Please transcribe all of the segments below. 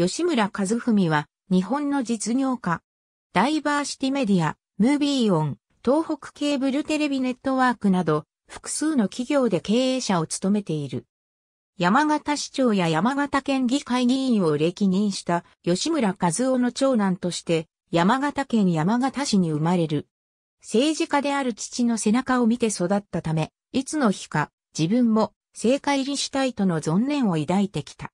吉村和文は、日本の実業家。ダイバーシティメディア、ムービーオン、東北ケーブルテレビネットワークなど、複数の企業で経営者を務めている。山形市長や山形県議会議員を歴任した吉村和夫の長男として、山形県山形市に生まれる。政治家である父の背中を見て育ったため、いつの日か自分も政界入りしたいとの存念を抱いてきた。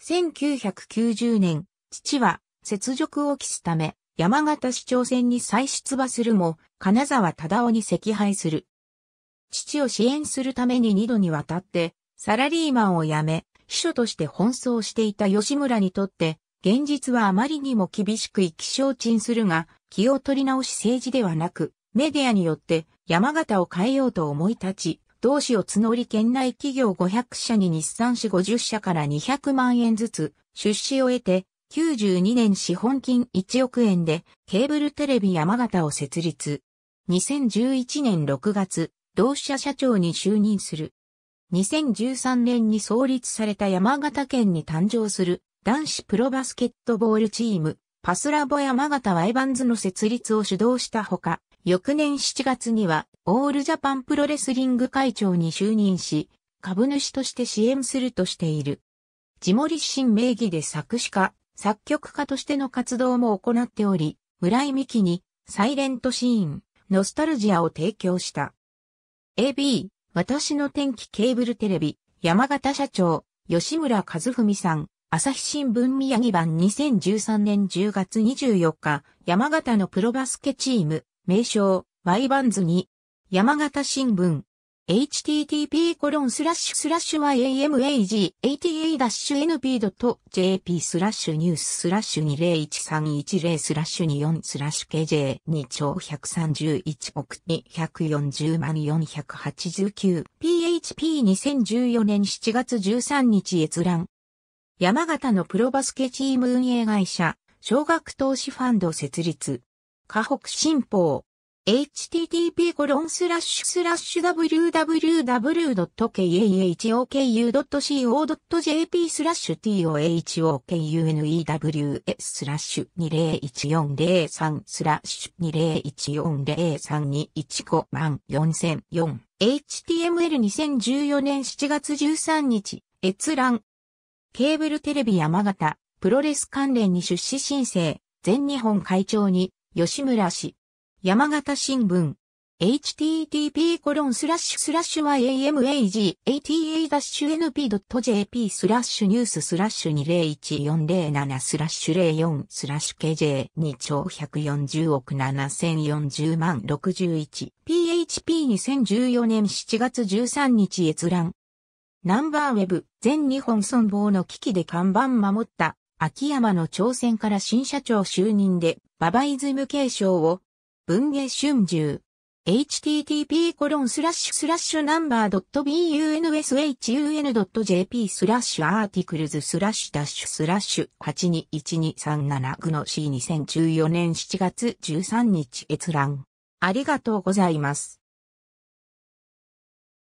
1990年、父は雪辱を期すため、山形市長選に再出馬するも、金沢忠夫に惜敗する。父を支援するために二度にわたって、サラリーマンを辞め、秘書として奔走していた吉村にとって、現実はあまりにも厳しく意気消沈するが、気を取り直し政治ではなく、メディアによって山形を変えようと思い立ち、同志を募り県内企業500社に日産市50社から200万円ずつ出資を得て、92年資本金1億円でケーブルテレビ山形を設立。2011年6月、同志社社長に就任する。2013年に創立された山形県に誕生する男子プロバスケットボールチーム、パスラボ山形ワイバンズの設立を主導したほか、翌年7月には、オールジャパンプロレスリング会長に就任し、株主として支援するとしている。地森新名義で作詞家、作曲家としての活動も行っており、村井美希に、サイレントシーン、ノスタルジアを提供した。AB、私の天気ケーブルテレビ、山形社長、吉村和文さん、朝日新聞宮城版2013年10月24日、山形のプロバスケチーム、名称、Y バンズに、山形新聞、http コロンスラッシュスラッシュ y a m a g a t a n p j p スラッシュニューススラッシュ201310スラッシュ24スラッシュ kj2 兆131億240万 489php2014 年7月13日閲覧山形のプロバスケチーム運営会社、小学投資ファンド設立。河北新報、h t t p w w w k a h o k u c o j p スラッシュ tohokune.ws スラッシュ201403スラッシュ20140321万4004 HTML2014 年7月13日閲覧ケーブルテレビ山形プロレス関連に出資申請全日本会長に吉村氏山形新聞。http コロンスラッシュスラッシュ yamagata-np.jp スラッシュニューススラッシュ201407スラッシュ04スラッシュ KJ2 兆140億7040万 61PHP2014 年7月13日閲覧ナンバーウェブ全日本存亡の危機で看板守った秋山の挑戦から新社長就任でババイズム継承を文芸春秋。http コロンスラッシュスラッシュナンバー .bunshun.jp スラッシュアーティクルズスラッシュダッシュスラッシュ821237グシ C2014 年7月13日閲覧。ありがとうございます。